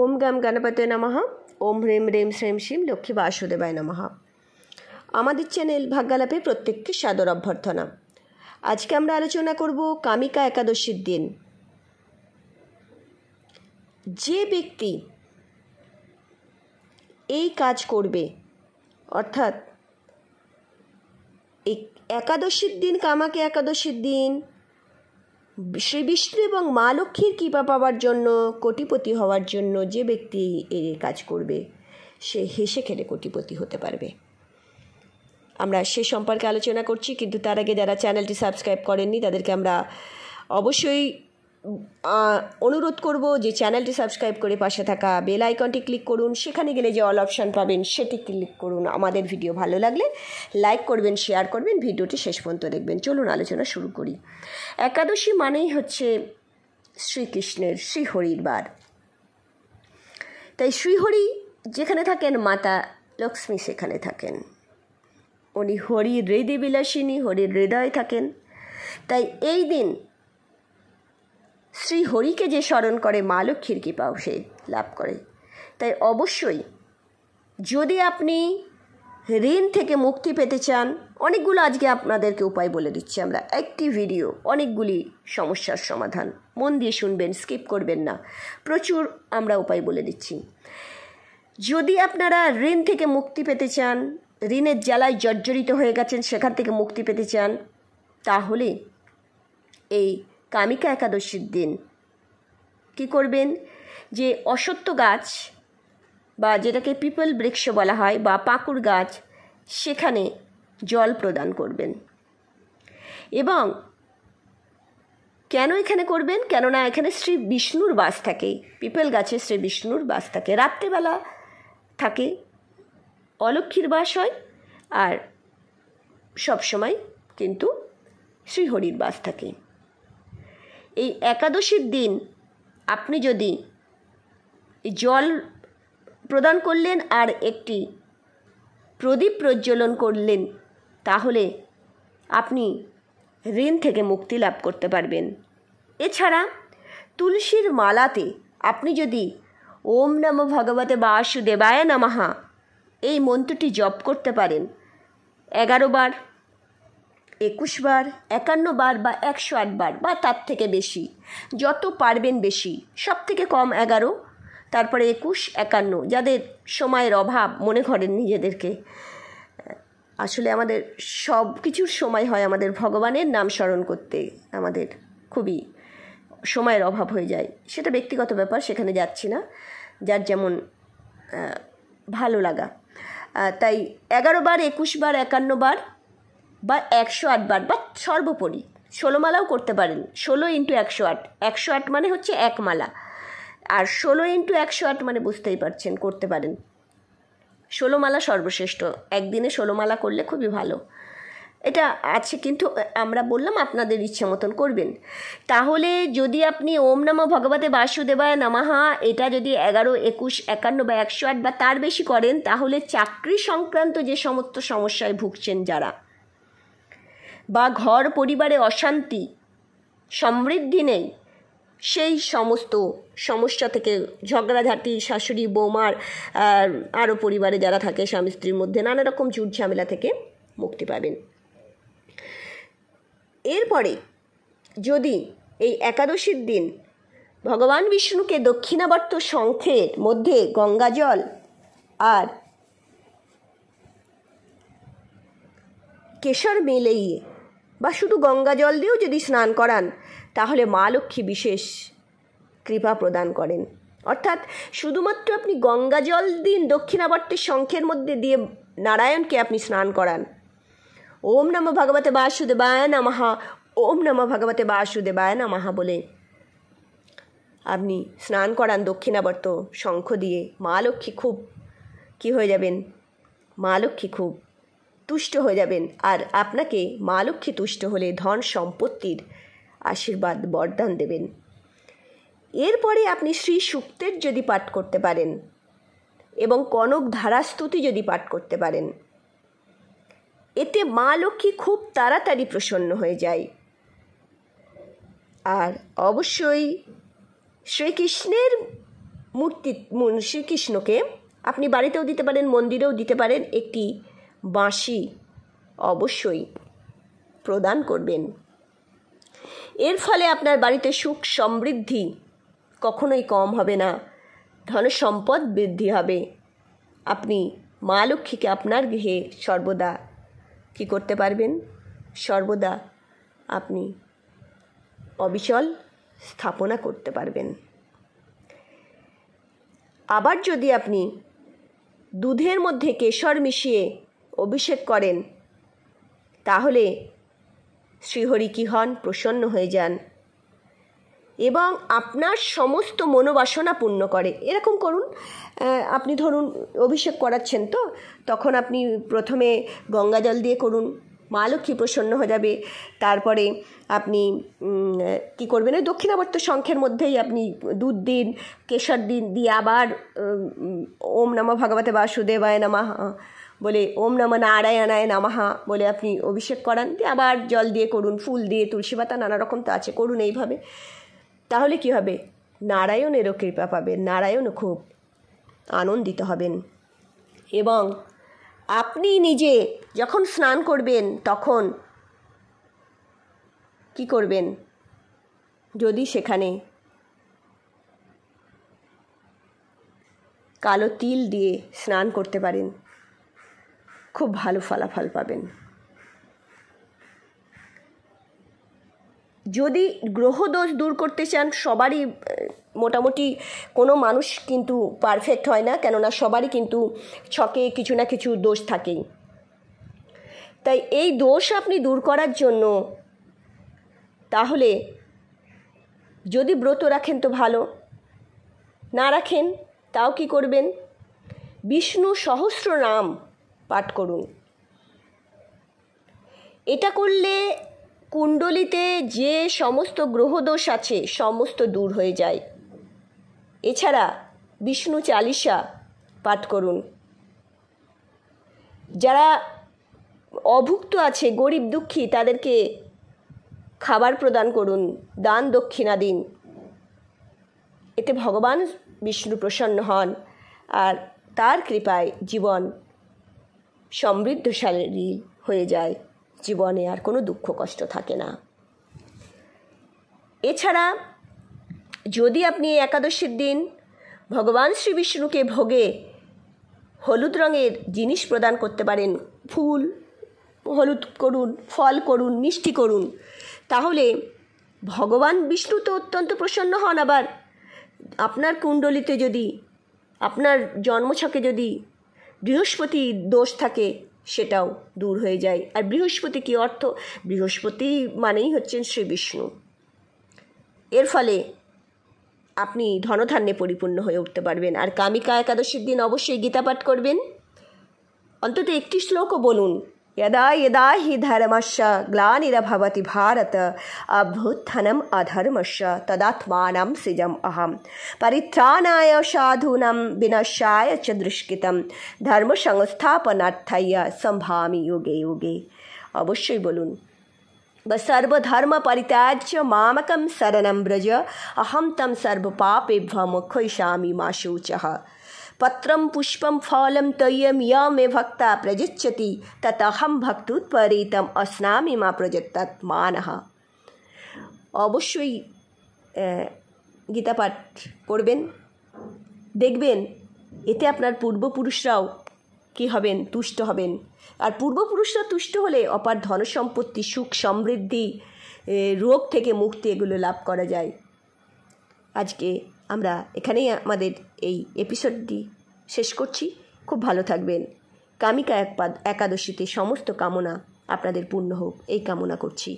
ওম গাম গণপতে নমঃ ওম হ্রেম রেম শ্রেম শ্রীম লক্ষ্মী বাসুদেবায় নমঃ আমাদের চ্যানেল ভাগ্যালাপে প্রত্যেককে সাদর অভ্যর্থনা আজকে আমরা আলোচনা করব কামিকা একাদশীর দিন যে ব্যক্তি এই কাজ করবে অর্থাৎ একাদশীর দিন কামাকে একাদশীর দিন শ্রী বিষ্ণু এবং মা লক্ষ্মীর কৃপা পাওয়ার জন্য কোটিপতি হওয়ার জন্য যে ব্যক্তি এর কাজ করবে সে হেসে খেলে কোটিপতি হতে পারবে আমরা সে সম্পর্কে আলোচনা করছি কিন্তু তার আগে যারা চ্যানেলটি সাবস্ক্রাইব করেননি তাদেরকে আমরা অবশ্যই অনুরোধ করব যে চ্যানেলটি সাবস্ক্রাইব করে পাশে থাকা বেল আইকনটি ক্লিক করুন সেখানে গেলে যে অল অপশান পাবেন সেটি ক্লিক করুন আমাদের ভিডিও ভালো লাগলে লাইক করবেন শেয়ার করবেন ভিডিওটি শেষ পর্যন্ত দেখবেন চলুন আলোচনা শুরু করি একাদশী মানেই হচ্ছে শ্রীকৃষ্ণের শ্রীহরির বার তাই শ্রীহরি যেখানে থাকেন মাতা লক্ষ্মী সেখানে থাকেন উনি হরি হৃদয় বিলাসিনী হরির হৃদয় থাকেন তাই এই দিন শ্রী হরিকে যে স্মরণ করে মা লক্ষ্মীর কৃপাও সে লাভ করে তাই অবশ্যই যদি আপনি ঋণ থেকে মুক্তি পেতে চান অনেকগুলো আজকে আপনাদেরকে উপায় বলে দিচ্ছি আমরা একটি ভিডিও অনেকগুলি সমস্যার সমাধান মন দিয়ে শুনবেন স্কিপ করবেন না প্রচুর আমরা উপায় বলে দিচ্ছি যদি আপনারা ঋণ থেকে মুক্তি পেতে চান ঋণের জ্বালায় জর্জরিত হয়ে গেছেন সেখান থেকে মুক্তি পেতে চান তাহলে এই কামিকা একাদশীর দিন কি করবেন যে অসত্য গাছ বা যেটাকে পিপল বৃক্ষ বলা হয় বা পাকুড় গাছ সেখানে জল প্রদান করবেন এবং কেন এখানে করবেন কেননা এখানে শ্রী বিষ্ণুর বাস থাকে পিপল গাছে শ্রী বিষ্ণুর বাস থাকে রাত্রেবেলা থাকে অলক্ষীর বাস হয় আর সবসময় কিন্তু শ্রীহরির বাস থাকে এই একাদশীর দিন আপনি যদি জল প্রদান করলেন আর একটি প্রদীপ প্রজ্বলন করলেন তাহলে আপনি ঋণ থেকে মুক্তি লাভ করতে পারবেন এছাড়া তুলসীর মালাতে আপনি যদি ওম নম ভগবতে বাসুদেবায় নমাহা এই মন্ত্রটি জপ করতে পারেন এগারো বার একুশ বার একান্ন বার বা একশো আট বার বা তার থেকে বেশি যত পারবেন বেশি সব থেকে কম এগারো তারপরে একুশ একান্ন যাদের সময়ের অভাব মনে করেন নিজেদেরকে আসলে আমাদের সব কিছুর সময় হয় আমাদের ভগবানের নাম স্মরণ করতে আমাদের খুবই সময়ের অভাব হয়ে যায় সেটা ব্যক্তিগত ব্যাপার সেখানে যাচ্ছি না যার যেমন ভালো লাগা তাই এগারো বার একুশ বার একান্ন বার বা একশো আটবার বা সর্বোপরি ষোলো মালাও করতে পারেন ষোলো ইন্টু একশো আট একশো আট মানে হচ্ছে এক মালা আর ষোলো ইন্টু একশো আট মানে বুঝতেই পারছেন করতে পারেন ষোলো মালা সর্বশ্রেষ্ঠ একদিনে ষোলো মালা করলে খুবই ভালো এটা আছে কিন্তু আমরা বললাম আপনাদের ইচ্ছে মতন করবেন তাহলে যদি আপনি ওম নম ভগবতে বাসুদেবায় নামাহা এটা যদি এগারো একুশ একান্ন বা একশো আট বা তার বেশি করেন তাহলে চাকরি সংক্রান্ত যে সমস্ত সমস্যায় ভুগছেন যারা বা ঘর পরিবারে অশান্তি সমৃদ্ধি নেই সেই সমস্ত সমস্যা থেকে ঝগড়াঝাটি শাশুড়ি বৌমার আরও পরিবারে যারা থাকে স্বামী স্ত্রীর মধ্যে নানা রকম জুট ঝামেলা থেকে মুক্তি পাবেন এরপরে যদি এই একাদশীর দিন ভগবান বিষ্ণুকে দক্ষিণাবর্ত শঙ্খের মধ্যে গঙ্গা জল আর কেশর মেলেইয়ে বা শুধু গঙ্গা জল দিয়েও যদি স্নান করান তাহলে মা লক্ষ্মী বিশেষ কৃপা প্রদান করেন অর্থাৎ শুধুমাত্র আপনি গঙ্গা জল দিন দক্ষিণাবর্তের শঙ্খের মধ্যে দিয়ে নারায়ণকে আপনি স্নান করান ওম নম ভগবতে বাসুদেবায় নামাহা ওম নম ভগবতে বাসুদেবায় নামাহা বলে আপনি স্নান করান দক্ষিণাবর্ত শঙ্খ দিয়ে মা লক্ষ্মী খুব কী হয়ে যাবেন মা লক্ষ্মী খুব তুষ্ট হয়ে যাবেন আর আপনাকে মা লক্ষ্মী তুষ্ট হলে ধন সম্পত্তির আশীর্বাদ বরদান দেবেন এরপরে আপনি শ্রী সুক্তের যদি পাঠ করতে পারেন এবং কনক ধারাস্তুতি যদি পাঠ করতে পারেন এতে মা লক্ষ্মী খুব তাড়াতাড়ি প্রসন্ন হয়ে যায় আর অবশ্যই শ্রীকৃষ্ণের মূর্তি শ্রীকৃষ্ণকে আপনি বাড়িতেও দিতে পারেন মন্দিরেও দিতে পারেন একটি বাঁশি অবশ্যই প্রদান করবেন এর ফলে আপনার বাড়িতে সুখ সমৃদ্ধি কখনোই কম হবে না ধন সম্পদ বৃদ্ধি হবে আপনি মা লক্ষ্মীকে আপনার গৃহে সর্বদা কি করতে পারবেন সর্বদা আপনি অবিচল স্থাপনা করতে পারবেন আবার যদি আপনি দুধের মধ্যে কেশর মিশিয়ে অভিষেক করেন তাহলে শ্রীহরি কি হন প্রসন্ন হয়ে যান এবং আপনার সমস্ত মনোবাসনা পূর্ণ করে এরকম করুন আপনি ধরুন অভিষেক করাচ্ছেন তো তখন আপনি প্রথমে গঙ্গা জল দিয়ে করুন মা লক্ষ্মী প্রসন্ন হয়ে যাবে তারপরে আপনি কি করবেন ওই দক্ষিণাবর্ত সংখ্যের মধ্যেই আপনি দুধ দিন কেশর দিন দিয়ে আবার ওম নম ভগবতে বাসুদেবায় নমঃ বলে ওম নম নারায়ণায় নামাহা বলে আপনি অভিষেক করান দিয়ে আবার জল দিয়ে করুন ফুল দিয়ে তুলসী পাতা নানা রকম তো আছে করুন এইভাবে তাহলে কি হবে নারায়ণেরও কৃপা পাবেন নারায়ণও খুব আনন্দিত হবেন এবং আপনি নিজে যখন স্নান করবেন তখন কি করবেন যদি সেখানে কালো তিল দিয়ে স্নান করতে পারেন খুব ভালো ফলাফল পাবেন যদি গ্রহদোষ দূর করতে চান সবারই মোটামুটি কোনো মানুষ কিন্তু পারফেক্ট হয় না কেননা সবারই কিন্তু ছকে কিছু না কিছু দোষ থাকেই তাই এই দোষ আপনি দূর করার জন্য তাহলে যদি ব্রত রাখেন তো ভালো না রাখেন তাও কি করবেন বিষ্ণু সহস্র নাম পাঠ করুন এটা করলে কুণ্ডলিতে যে সমস্ত গ্রহদোষ আছে সমস্ত দূর হয়ে যায় এছাড়া বিষ্ণু চালিসা পাঠ করুন যারা অভুক্ত আছে গরিব দুঃখী তাদেরকে খাবার প্রদান করুন দান দক্ষিণা দিন এতে ভগবান বিষ্ণু প্রসন্ন হন আর তার কৃপায় জীবন সমৃদ্ধশালী হয়ে যায় জীবনে আর কোনো দুঃখ কষ্ট থাকে না এছাড়া যদি আপনি একাদশীর দিন ভগবান শ্রী বিষ্ণুকে ভোগে হলুদ রঙের জিনিস প্রদান করতে পারেন ফুল হলুদ করুন ফল করুন মিষ্টি করুন তাহলে ভগবান বিষ্ণু তো অত্যন্ত প্রসন্ন হন আবার আপনার কুণ্ডলিতে যদি আপনার জন্মছকে যদি বৃহস্পতি দোষ থাকে সেটাও দূর হয়ে যায় আর বৃহস্পতি কি অর্থ বৃহস্পতি মানেই হচ্ছেন শ্রী বিষ্ণু এর ফলে আপনি ধনধান্যে পরিপূর্ণ হয়ে উঠতে পারবেন আর কামিকা একাদশীর দিন অবশ্যই গীতা পাঠ করবেন অন্তত একটি শ্লোকও বলুন यदा यदा हि धर्मश ग्लानिरभवति भारत अभ्युत्थनम अधर्मश तदात्मा सिजम अहम परित्राणाय साधूनम विनशाय च धर्म संस्थापनार्थय संभामी युगे युगे अवश्य बोलून ब सर्वधर्म परित्याज्य मामकम शरण ब्रज अहम तम सर्व पापेभ्य मुखयिषा मा पत्रं पुष्पं फलं तय्यं य मे भक्ता प्रयच्छति ततहं भक्तुत्परीतम् মা मा प्रजत्तात्मानः অবশ্যই গীতাপাঠ করবেন দেখবেন এতে আপনার পূর্বপুরুষরাও কি হবেন তুষ্ট হবেন আর পূর্বপুরুষরা তুষ্ট হলে অপার ধনসম্পত্তি সুখ সমৃদ্ধি রোগ থেকে মুক্তি এগুলো লাভ করা যায় আজকে আমরা এখানেই আমাদের এই এপিসোডটি শেষ করছি খুব ভালো থাকবেন কামিকা একপাদ একাদশীতে সমস্ত কামনা আপনাদের পূর্ণ হোক এই কামনা করছি